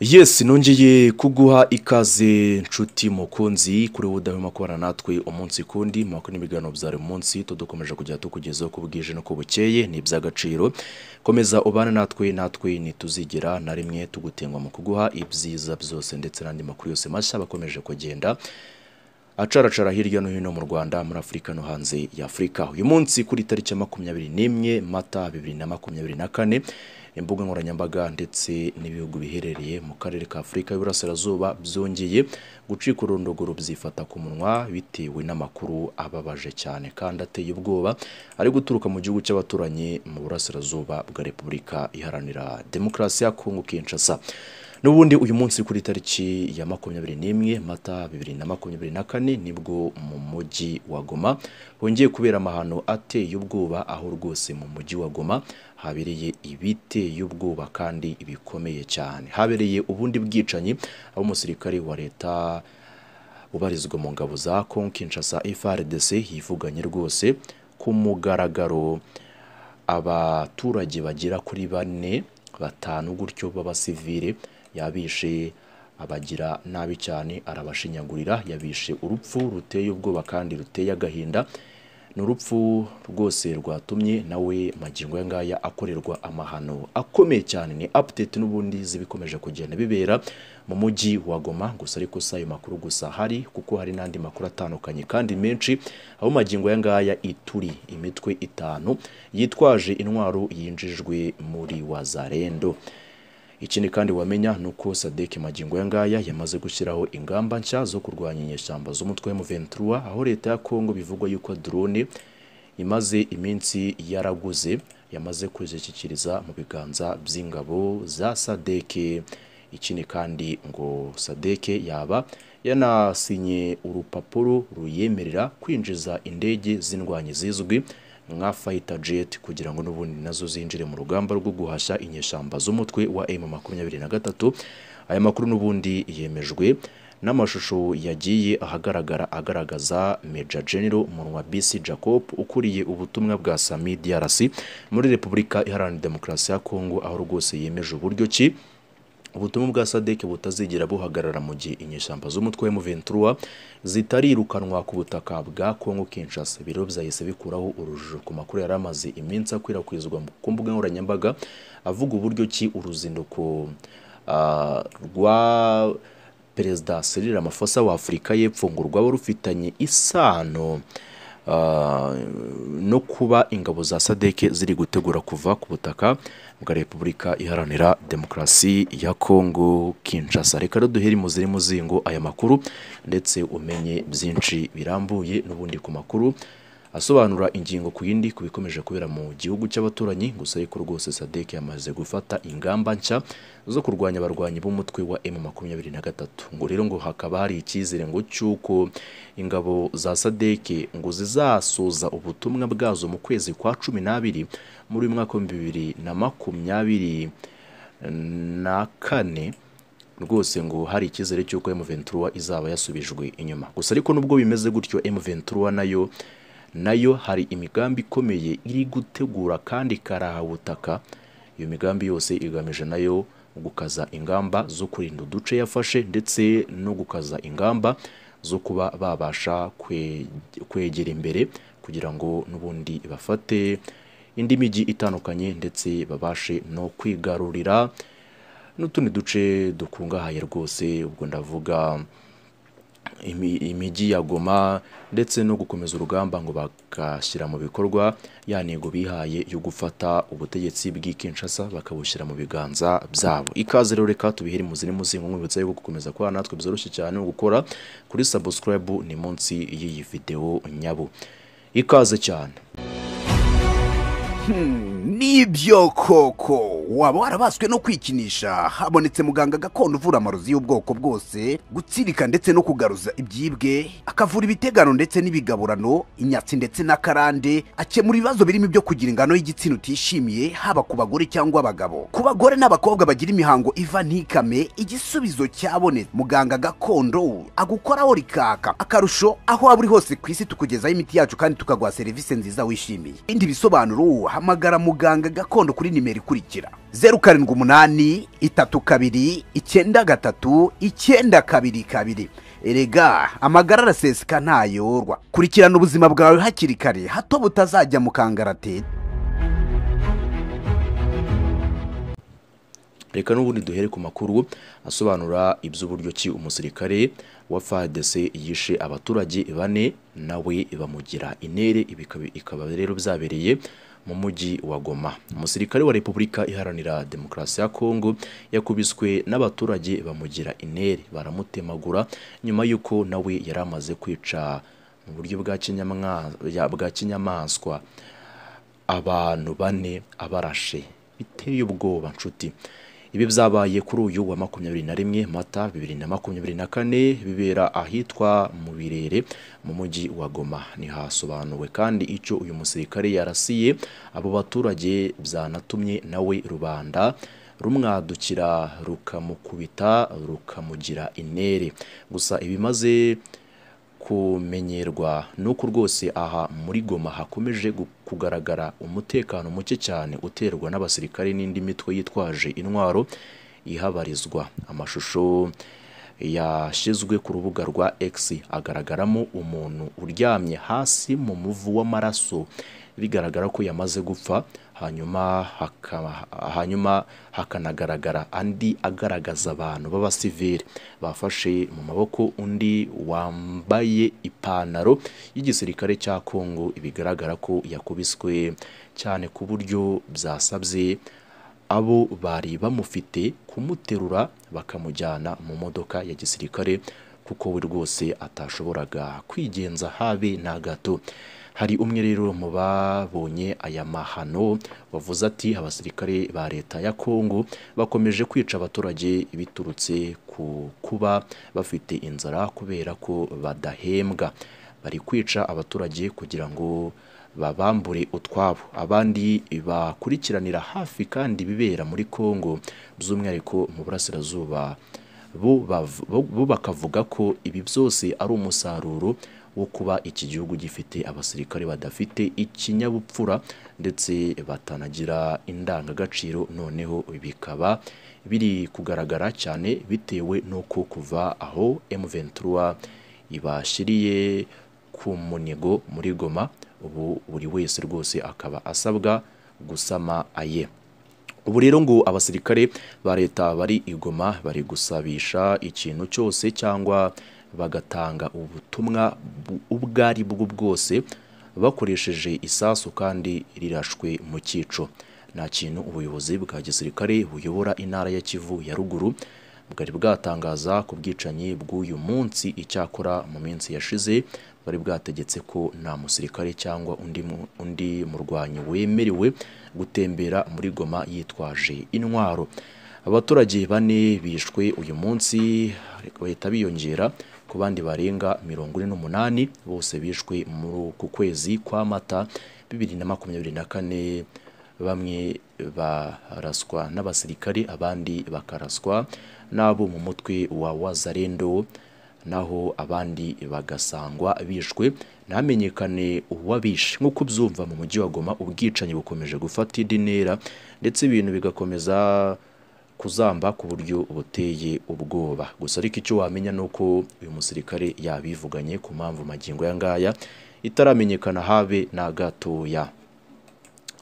Yes nongeye kuguha ikaze nshuti mukunzi kuri udahema kubana natwe umunsi kundi mako n'ibiganiro bya buri munsi tudukomeje kujya tukugezaho ko bwije no kubukeye bukeye niby’agaciro komeza ubane natwe natwe ntituzigera na rimwe tugutengwa mu kuguha ibyiza byose ndetse n'andi makuru yose mashya bakomeje kugenda acaracara hirya no hino mu Rwanda muri Afurika no hanze ya Afurika uyu munsi kuri tariki ya makumyabiri n'imwe mata bibiri na makumyabiri na kane imbuga nkoranyambaga ndetse n'ibihugu biherereye mu karere ka Afurika y'Iburasirazuba byongeye gucika urundogoro byifata ku munwa bitewe n'amakuru ababaje cyane kandi ateye ubwoba ari guturuka mu gihugu cy'abaturanyi mu burasirazuba bwa Repubulika Iharanira Demokarasi ya Kongo Kinshasa n'ubundi uyu munsi kuri tariki ya makumyabiri n'imwe mata bibiri na makumyabiri na kane nibwo mu mujyi wa goma hongeye kubera amahano ateye ubwoba aho rwose mu mujyi wa goma habereye ibiteye ubwoba kandi bikomeye cyane habereye ubundi bwicanyi aho wa leta ubarizwa mu ngabo za kongo kinshasa FRDC yivuganye rwose ku mugaragaro abaturage bagera kuri bane batanu gutyo b'abasivile yabishe abagira nabi cyane arabashinyagurira yabishe urupfu ruteye ubwoba kandi ruteye agahinda ni urupfu rwose rwatumye nawe magingo aya ngaya akorerwa amahano akomeye cyane ni apudeti n'ubundi zibikomeje kugenda bibera mu mujyi wa Goma gusa ariko si ayo makuru gusa hari kuko hari n'andi makuru atandukanye kandi menshi aho magingo aya ngaya ituri imitwe itanu yitwaje intwaro yinjijwe muri wazarendo Ikindi kandi wamenya ni uko Sadek magingo yangaya yamaze gushyiraho ingamba nshya zo kurwanya inyeshyamba z'umutwe wa m aho leta ya Kongo bivugwa yuko drone imaze iminsi yaraguze yamaze kuzishyikiriza mu biganza by'ingabo za Sadek. Ikindi kandi ngo Sadeke yaba yanasinye urupapuro ruyemerera kwinjiza indege z'indwanyi zizwi nka fayita jeti kugira ngo n'ubundi nazo zinjire mu rugamba rwo guhashya inyeshyamba z'umutwe wa emu makumyabiri na gatatu aya makuru n'ubundi yemejwe n'amashusho yagiye ahagaragara agaragaza Major General Munwabisi Jacob ukuriye ubutumwa bwa Sami muri Repubulika Iharanira Demokarasi ya Kongo aho rwose yemeje uburyo ki ubutumwa bwa sadek butazigera buhagarara mu gihe inyeshyamba z'umutwe wa m zitarirukanwa ku butaka bwa Congo Kinshasa biro byahise bikuraho urujijo ku makuru yari amaze iminsi akwirakwizwa ku mbuga nkoranyambaga avuga uburyo ki uruzinduko ah, rwa perezida Cyril Amafosa wa Afurika y'Epfo ngo rwaba rufitanye isano Uh, no kuba ingabo za sadeke ziri gutegura kuva ku butaka bwa repubulika iharanira demokarasi ya kongo kinshasa reka rero duhere imuziri muzingo aya makuru ndetse umenye byinshi birambuye n'ubundi ku makuru asobanura ingingo ku yindi ku bikomeje kubera mu gihugu cy'abaturanyi gusa ariko rwose sadek yamaze gufata ingamba nshya zo kurwanya abarwanyi b'umutwe wa makumyabiri na gatatu ngo rero ngo hakaba hari icyizere ngo cy'uko ingabo za sadek ngo zizasoza ubutumwa bwazo mu kwezi kwa cumi n'abiri muri uyu mwaka w'ibihumbi bibiri na makumyabiri na kane rwose ngo hari icyizere cy'uko M23 izaba yasubijwe inyuma gusa ariko nubwo bimeze gutyo M23 nayo nayo hari imigambi ikomeye iri gutegura kandi ikarahawutaka iyo migambi yose igamije nayo gukaza ingamba zo kurinda uduce yafashe ndetse no gukaza ingamba zo kuba babasha kwegera imbere kugira ngo n'ubundi bafate indi mijyi itandukanye ndetse babashe no kwigarurira n'utundi duce dukungahaye rwose ubwo ndavuga imijyi ya goma ndetse no gukomeza urugamba ngo bagashyira mu bikorwa ya ntego bihaye yo gufata ubutegetsi bw'ikinshasa bakabushyira mu biganza byabo ikaze rero reka tubihere mu zirimo zingo mwibutsa yuko gukomeza kwa natwe byoroshye cyane gukora kuri subscribe ni munsi y'iyi video nyabu ikaze cyane hmm, nibyo koko waba warabaswe no kwikinisha habonetse muganga gakondo uvura amarozi y'ubwoko bwose gutsirika ndetse no kugaruza ibyibwe akavura ibitegano ndetse n'ibigaburano inyatsi ndetse na karande, akemura ibibazo birimo ibyo kugira ingano y'igitsina utishimiye haba ku bagore cyangwa abagabo ku bagore n'abakobwa bagira imihango iva ntikame igisubizo cyabonetse muganga gakondo agukoraho rikaka akarusho aho waba uri hose ku isi tukugezaho imiti yacu kandi tukaguha serivisi nziza wishimiye ibindi bisobanuro hamagara muganga gakondo kuri nimero ikurikira zeru karindwi umunani itatu kabiri icyenda gatatu icyenda kabiri kabiri erega amagara araseseka ntayorwa kurikirana ubuzima bwawe hakiri kare hato butazajya mu kangaratete reka n'ubundi duhere ku makuru asobanura iby'uburyo ki umusirikare wa fadc yishe abaturage bane nawe bamugira intere ikaba rero byabereye mu mujyi wa Goma umusirikare wa Repubulika Iharanira Demokarasi ya Kongo yakubiswe n'abaturage bamugira inere baramutemagura nyuma y'uko nawe yari amaze kwica mu buryo bwa kinyamaswa abantu bane abarashe biteye ubwoba nshuti ibi byabaye kuri uyu wa makumyabiri na rimwe mata bibiri na makumyabiri na kane bibera ahitwa mu birere mu mujyi wa goma ntihasobanuwe kandi icyo uyu musirikare yarasiye abo baturage byanatumye nawe rubanda rumwadukira rukamukubita rukamugira intere gusa ibimaze kumenyerwa n'uko rwose aha muri goma hakomeje kugaragara umutekano muke cyane uterwa n'abasirikare n'indi mitwe yitwaje intwaro ihabarizwa amashusho yashyizwe ku rubuga rwa X agaragaramo umuntu uryamye hasi mu muvu w'amaraso bigaragara ko yamaze gupfa hanyuma hakanagaragara andi agaragaza abantu b'abasivili bafashe mu maboko undi wambaye ipantaro y'igisirikare cya Kongo bigaragara ko yakubiswe cyane ku buryo byasabye abo bari bamufite kumuterura bakamujyana mu modoka ya gisirikare kuko we rwose atashoboraga kwigenza habe na gato hari umwe rero mu babonye aya mahano bavuze ati abasirikare ba leta ya Kongo bakomeje kwica abaturage biturutse ku kuba bafite inzara kubera ko badahembwa bari kwica abaturage kugira ngo babambure utwabo abandi bakurikiranira hafi kandi bibera muri Kongo by'umwihariko mu burasirazuba bo bakavuga ko ibi byose ari umusaruro wo kuba iki gihugu gifite abasirikare badafite ikinyabupfura ndetse batanagira indangagaciro noneho bikaba biri kugaragara cyane bitewe n'uko kuva aho m ibashyiriye ku munigo muri Goma ubu buri wese rwose akaba asabwa gusama aye ubu rero ngo abasirikare ba leta bari igoma bari gusabisha ikintu cyose cyangwa bagatanga ubutumwa ubwo ari bwo bwose bakoresheje isasu kandi rirashwe mu cyico nta kintu ubuyobozi bwa gisirikare buyobora intara ya kivu ya ruguru bwari bwatangaza ku bwicanyi bw'uyu munsi icyakora mu minsi yashize bari bwategetse ko nta musirikare cyangwa undi, undi murwanyi wemerewe gutembera muri goma yitwaje intwaro abaturage bane bishwe uyu munsi bahita biyongera ku bandi barenga mirongo ine n'umunani bose bishwe muri uku kwezi kwa mata bibiri na makumyabiri na kane bamwe baraswa n'abasirikare abandi bakaraswa n'abo mu mutwe wa wazarendo naho abandi bagasangwa bishwe ntamenyekane uwabishe nk'uko byumva mu mujyi wa Goma ubwicanyi bukomeje gufata indi ntera ndetse ibintu bigakomeza kuzamba ku buryo buteye ubwoba gusa ariko icyo wamenya ni uko uyu musirikare yabivuganye ku mpamvu magingo ya ngaya itaramenyekana habe na gatoya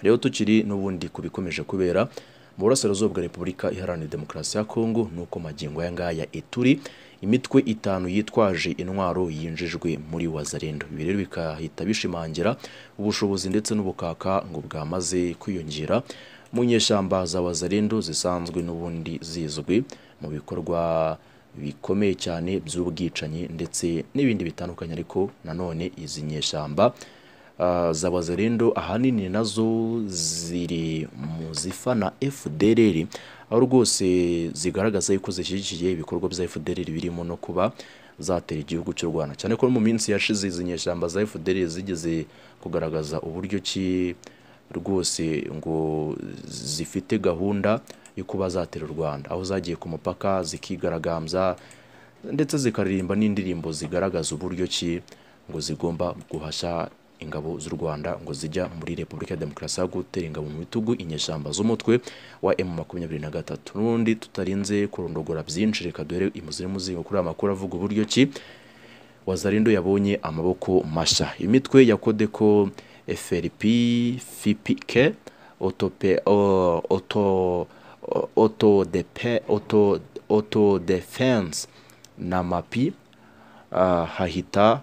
rero tukiri n'ubundi ku bikomeje kubera mu burasirazuba bwa repubulika iharanira demokarasi ya kongo nuko magingo ya ngaya ituri imitwe itanu yitwaje intwaro yinjijwe muri wazarendo ibi rero bikahita bishimangira ubushobozi ndetse n'ubukaka ngo bwamaze kwiyongera mu nyeshyamba za Wazalendo zisanzwe n'ubundi zizwi mu bikorwa bikomeye cyane by'ubwicanyi ndetse n'ibindi bitandukanye ariko nanone izi nyeshyamba ah, za Wazalendo ahanini nazo ziri mu zifana FDLR aho rwose zigaragaza yuko zishyigikiye ibikorwa bya FDLR birimo no kuba zatera igihugu cy'u Rwanda cyane ko mu minsi yashize izi nyeshyamba za FDLR zigeze kugaragaza uburyo ki rwose ngo zifite gahunda yo kuba zatera u Rwanda aho zagiye ku mupaka zikigaragambya ndetse zikaririmba n'indirimbo zigaragaza uburyo ki ngo zigomba guhashya ingabo z'u Rwanda ngo zijya muri Repubulika ya Demokarasi yo gutera ingabo mu bitugu inyeshyamba z'umutwe wa na gatatu n'ubundi tutarinze kurondogora byinshi reka duhere imuziri muzingo kuri amakuru avuga uburyo ki Wazarindo yabonye amaboko mashya imitwe ya Kodeko FLP, FPK, Autodefense na MAPI hahita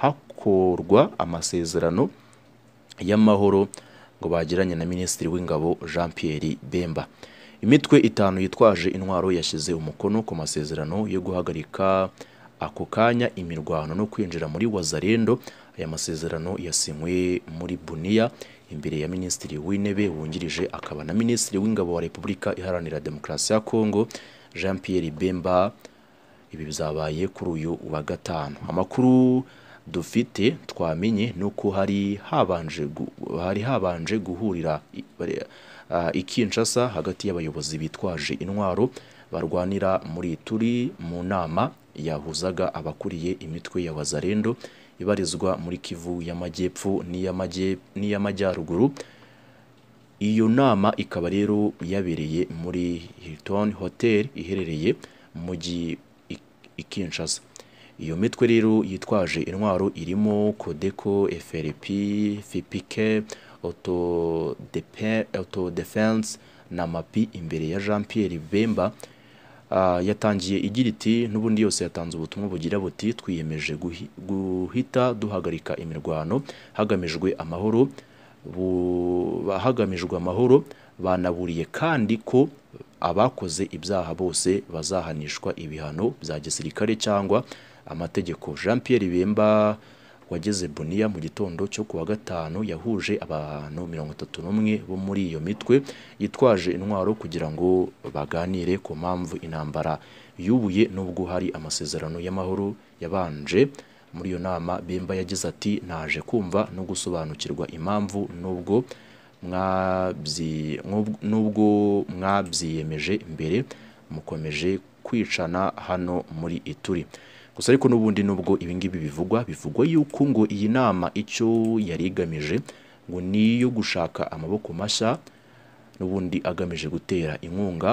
hakorwa amasezerano y'amahoro ngo bagiranye na Minisitiri w'Ingabo Jean Pierre Bemba imitwe itanu yitwaje intwaro yashyize umukono ku masezerano yo guhagarika ako kanya imirwano no kwinjira muri wazarendo aya masezerano yasinywe muri buniya imbere ya minisitiri w'intebe wungirije akaba na minisitiri w'ingabo wa repubulika iharanira demokarasi ya kongo jean Pierre bemba ibi bizabaye kuri uyu wa gatanu amakuru dufite twamenye ni uko hari habanje guhurira i Kinshasa hagati y'abayobozi bitwaje intwaro barwanira muri turi mu nama yahuzaga abakuriye imitwe ya wazarendo ibarizwa muri kivu y'amajyepfo n'iy'amajyaruguru iyo nama ikaba rero yabereye muri Hilton Hotel iherereye mu mujyi i Kinshasa iyo mitwe rero yitwaje intwaro irimo Codeco FRP FPK Auto Defense na MAPI imbere ya Jean Pierre Bemba Ah, yatangiye igira iti n'ubundi yose yatanze ubutumwa bugira buti twiyemeje guhita duhagarika imirwano hagamijwe amahoro hagamijwe amahoro banaburiye kandi ko abakoze ibyaha bose bazahanishwa ibihano bya gisirikare cyangwa amategeko jean Pierre Bemba wageze Bunia mu gitondo cyo ku wa gatanu yahuje abantu mirongo itatu n'umwe bo muri iyo mitwe yitwaje intwaro kugira ngo baganire ku mpamvu intambara yubuye nubwo hari amasezerano y'amahoro yabanje muri iyo nama Bemba yagize ati naje kumva no gusobanukirwa impamvu nubwo nubwo mwabyiyemeje mbere mukomeje kwicana hano muri Ituri gusa ariko n'ubundi nubwo ibingibi bivugwa bivugwa yuko ngo iyi nama icyo yari igamije ngo ni iyo gushaka amaboko mashya n'ubundi agamije gutera inkunga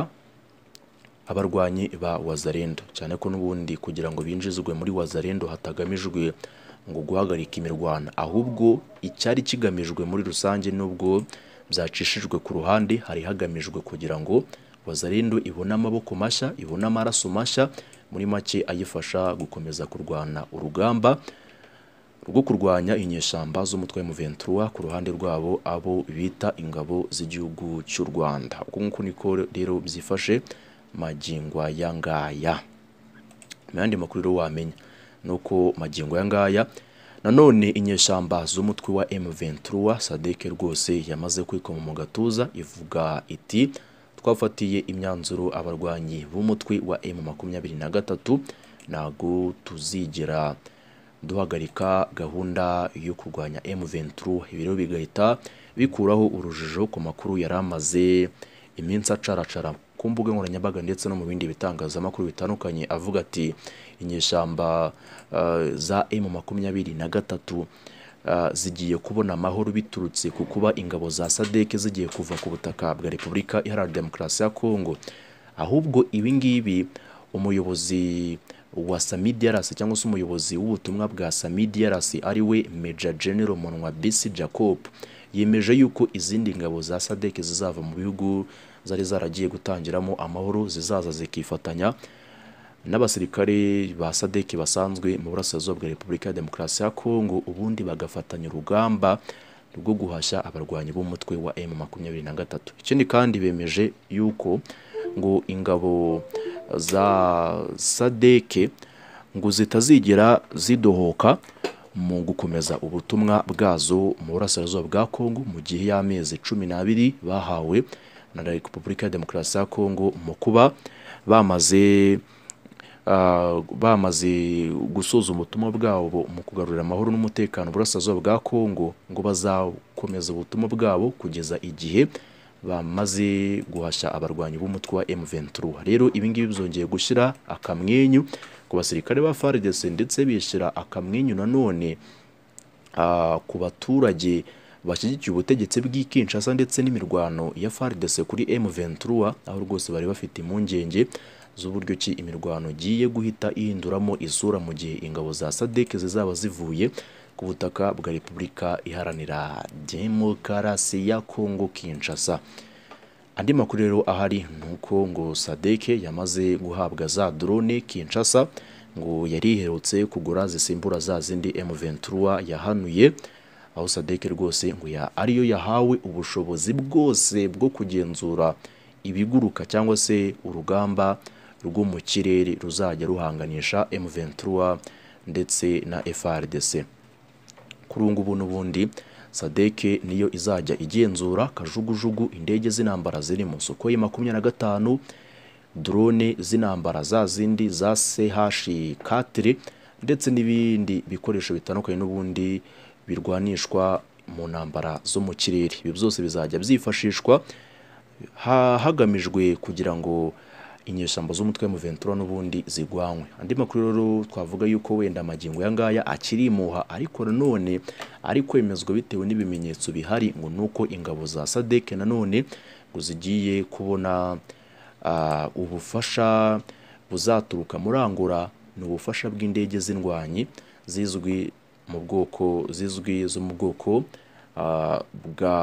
abarwanyi ba wazarendo cyane ko n'ubundi kugira ngo binjizwe muri wazarendo hatagamijwe ngo guhagarika imirwano ahubwo icyari kigamijwe muri rusange n'ubwo byacishijwe ku ruhande hari hagamijwe kugira ngo wazarendo ibone amaboko mashya ibone amaraso mashya muri make ayifasha gukomeza kurwana urugamba rwo kurwanya inyeshyamba z'umutwe wa Ventura ku ruhande rwabo abo bita ingabo z'igihugu cy'u Rwanda uko nguko niko rero byifashe magingo aya ngaya mu makuru rero wamenya ni uko magingo aya ngaya nanone inyeshyamba z'umutwe wa M23 rwose yamaze kwikoma mu gatuza ivuga iti twafatiye imyanzuro abarwanyi b'umutwe wa emu makumyabiri na gatatu ntago tuzigera duhagarika gahunda yo kurwanya emu venturu ibiro bigahita bikuraho urujijo ku makuru yari amaze iminsi acaracara ku mbuga nkoranyambaga ndetse no mu bindi bitangazamakuru bitandukanye avuga ati inyeshyamba eh, za emu makumyabiri na gatatu Ah, zigiye kubona amahoro biturutse ku kuba ingabo za sadeke zigiye kuva ku butaka bwa repubulika iharanira demokarasi ya kongo ahubwo ibi ngibi umuyobozi wa samidiyarasi cyangwa se umuyobozi w'ubutumwa bwa samidiyarasi ari we meja genero munwa bisi jacob yemeje yuko izindi ngabo za sadeke zizava mu bihugu zari zaragiye gutangiramo amahoro zizaza zikifatanya n'abasirikare ba sadeki basanzwe mu burasirazuba bwa repubulika ya demokarasi ya kongo ubundi bagafatanya urugamba rwo guhashya abarwanyi b'umutwe wa m makumyabiri na gatatu ikindi kandi bemeje yuko ngo ingabo za sadeke ngo zitazigera zidohoka mu gukomeza ubutumwa bwazo mu burasirazuba bwa kongo mu gihe y'amezi cumi n'abiri bahawe na repubulika ya demokarasi ya kongo mu kuba bamaze Ah, bamaze gusoza ubutumwa bwabo mu kugarurira amahoro n'umutekano burasazwa bwa kongo ngo bazakomeza ubutumwa bwabo kugeza igihe bamaze guhashya abarwanyi b'umutwe wa M23 rero ibingibi bizongeye gushyira akamwenyu ku basirikare ba FARDC ndetse bishyira akamwenyu nanone ah, ku baturage bashyigikiye ubutegetsi bw'i ndetse n'imirwano ya FARDC kuri M23 aho rwose bari bafite impungenge z'uburyo ki imirwano igiye guhita ihinduramo isura mu gihe ingabo za sadek zizaba zivuye ku butaka bwa repubulika iharanira demokarasi ya kongo kinshasa andi makuru rero ahari ni uko ngo sadek yamaze guhabwa za drone kinshasa ngo yari iherutse kugura zisimbura za zindi m yahanuye aho sadeke rwose ngo ariyo yahawe ubushobozi bwose bwo kugenzura ibiguruka cyangwa se urugamba rwo mu kirere ruzajya ruhanganisha M23 ndetse na FARDC kuri ubu ngubu n'ubundi sadeke niyo izajya igenzura kajugujugu indege z'intambara ziri mu soko ya makumyabiri na gatanu drone z'intambara za zindi za CH4 ndetse n'ibindi bikoresho bitandukanye n'ubundi birwanishwa mu ntambara zo mu kirere ibi byose bizajya byifashishwa hagamijwe kugira ngo inyeshyamba z'umutwe mu Ventura n'ubundi zigwanywe andi makuru rero twavuga yuko wenda amagingo ya ngaya akiri imuha ariko nanone ari kwemezwa bitewe n'ibimenyetso bihari ngo nuko ingabo za SADC nanone ngo zigiye kubona ubufasha buzaturuka muri angura ni ubufasha bw'indege z'indwanyi zizwi mu bwoko zizwi zo mu bwoko bwa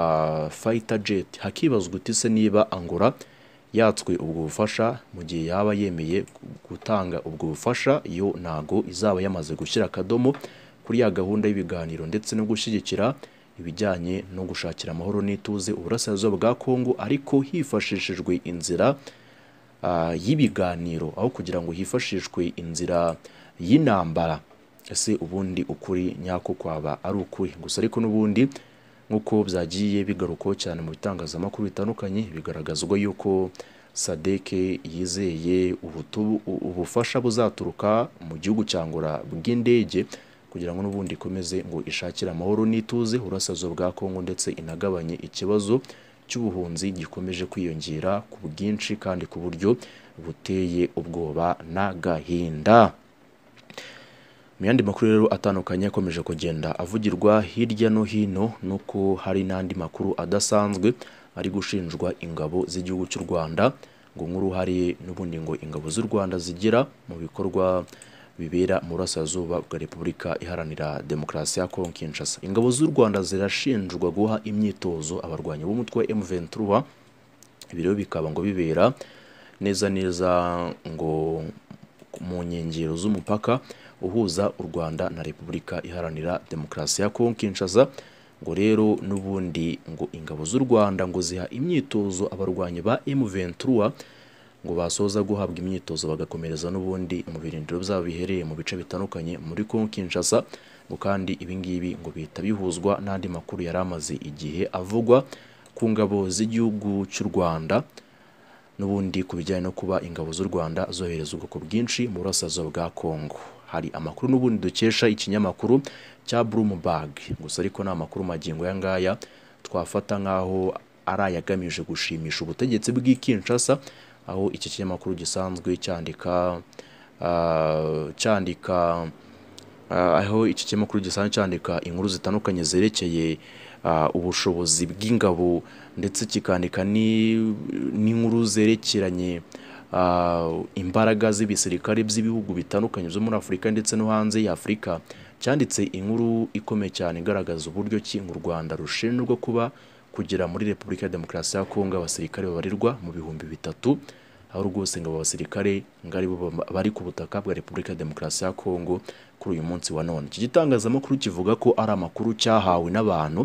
fighter jet hakibazwa utise niba angura yatswe ubwo bufasha mu gihe yaba yemeye gutanga ubwo bufasha iyo ntago izaba yamaze gushyira akadomo kuri ya gahunda y'ibiganiro ndetse no gushyigikira ibijyanye no gushakira amahoro n'ituze uburasirazuba bwa Kongo ariko hifashishijwe inzira ah, y'ibiganiro aho kugira ngo hifashishwe inzira y'intambara ese ubundi ukuri nyako kwaba ari ukuri gusa ariko n'ubundi nk'uko byagiye bigarukwaho cyane mu bitangazamakuru bitandukanye bigaragazwa yuko sadeke yizeye ubufasha buzaturuka mu gihugu cyangura bw'indege kugira ngo n'ubundi ikomeze ngo ishakire amahoro n'ituze ururasazo bwa kongo ndetse inagabanye ikibazo cy'ubuhunzi gikomeje kwiyongera ku bwinshi kandi ku buryo buteye ubwoba n'agahinda mu makuru rero atandukanye akomeje kugenda avugirwa hirya no hino nuko hari n'andi makuru adasanzwe ari gushinjwa ingabo z'igihugu cy'u Rwanda ngo nk'uruhare n'ubundi ngo ingabo z'u Rwanda zigira mu bikorwa bibera mu burasirazuba bwa Repubulika Iharanira Demokarasi ya Kongo Kinshasa ingabo z'u Rwanda zirashinjwa guha imyitozo abarwanyi b'umutwe wa m ibi rero bikaba ngo bibera neza neza ngo mu nkengero z'umupaka uhuza u Rwanda na Repubulika Iharanira Demokarasi ya Kongo Kinshasa ngo rero n'ubundi ngo ingabo z'u Rwanda ngo ziha imyitozo abarwanyi ba m ngo basoza guhabwa imyitozo bagakomereza n'ubundi mu birindiro byabo bihereye mu bice bitandukanye muri Kongo Kinshasa ngo kandi ibingibi ngo bihita bihuzwa n'andi makuru yari amaze igihe avugwa ku ngabo z'igihugu cy'u Rwanda n'ubundi ku bijyanye no kuba ingabo z'u Rwanda zohereza ubwoko bwinshi mu burasirazuba bwa Kongo hari amakuru n'ubundi dukesha ikinyamakuru cya Bloomberg gusa ariko ni amakuru magingo ya ngaya twafata nk'aho ari ayagamije gushimisha ubutegetsi bw'i Kinshasa aho iki kinyamakuru gisanzwe cyandika ah, cyandika ah, aho iki kinyamakuru gisanzwe cyandika inkuru zitandukanye zerekeye ah, ubushobozi bw'ingabo ndetse kikandika n'inkuru zerekeranye Uh, imbaraga z'ibisirikare by'ibihugu bitandukanye byo muri afurika ndetse no hanze Afurika cyanditse inkuru ikomeye cyane igaragaza uburyo ki u rwanda rushinjwa kuba kugera muri repubulika ya demokarasi ya kongo abasirikare babarirwa mu bihumbi bitatu aho rwose ngo abasirikare ngo aribo bari ku butaka bwa repubulika ya demokarasi ya kongo kuri uyu munsi wa none iki gitangazamakuru kivuga ko ari amakuru cyahawe n'abantu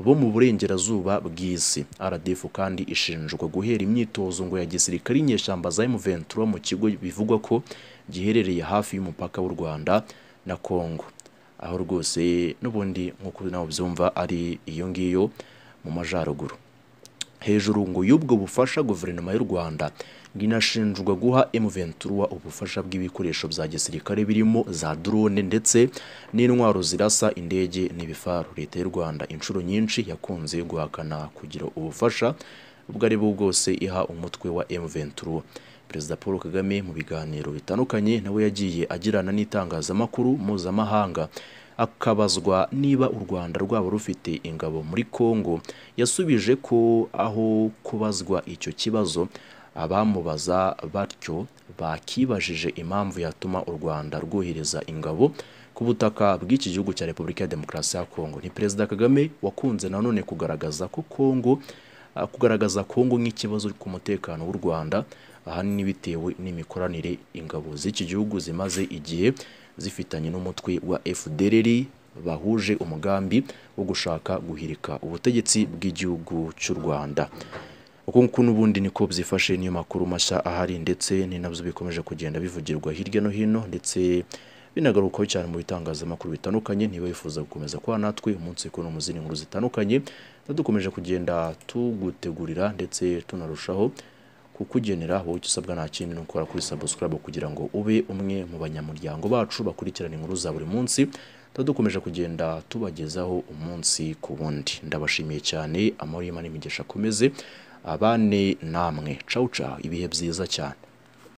bo mu burengerazuba bw'isi RDF kandi ishinjwa guhera imyitozo ngo ya gisirikare inyeshyamba za m mu kigo bivugwa ko giherereye hafi y'umupaka w'u Rwanda na Congo. aho rwose n'ubundi nk'uko nawe byumva ari iyo ngiyo mu majaruguru. hejuru ngo y'ubwo bufasha guverinoma y'u Rwanda rinashinjwa guha M23 ubufasha bw'ibikoresho bya gisirikare birimo za drone ndetse n'intwaro zirasa indege n'ibifaru leta y'u Rwanda inshuro nyinshi yakunze guhakana kugira ubufasha ubwo ari bwose iha umutwe wa M23 Perezida Paul Kagame mu biganiro bitandukanye nawe yagiye agirana n'itangazamakuru mpuzamahanga akabazwa niba u Rwanda rwabo rufite ingabo muri Congo yasubije ko aho kubazwa icyo kibazo abamubaza batyo bakibajije impamvu yatuma u Rwanda rwohereza ingabo ku butaka bw'iki gihugu cya Repubulika ya Demokarasi ya Kongo ni Perezida Kagame wakunze nanone kugaragaza ko Kongo ah, kugaragaza Kongo nk'ikibazo ku mutekano w'u Rwanda ahanini bitewe n'imikoranire ingabo z'iki gihugu zimaze igihe zifitanye n'umutwe wa FDLR bahuje umugambi wo gushaka guhirika ubutegetsi bw'igihugu cy'u Rwanda uko nguko n'ubundi niko byifashe niyo makuru mashya ahari ndetse ni nabyo bikomeje kugenda bivugirwa hirya no hino ndetse binagarukaho cyane mu bitangazamakuru bitandukanye niba wifuza gukomeza kuba natwe umunsi kuno mu zindi nkuru zitandukanye dukomeje kugenda tugutegurira ndetse tunarushaho kukugenera wowe icyo usabwa nta kindi ni ukora kuri subscribe kugira ngo ube umwe mu banyamuryango bacu bakurikirana inkuru za buri munsi dukomeje kugenda tubagezaho umunsi ku wundi ndabashimiye cyane amahoro y'Imana n'imigisha akomeze abane namwe cawucawu ibihe byiza cyane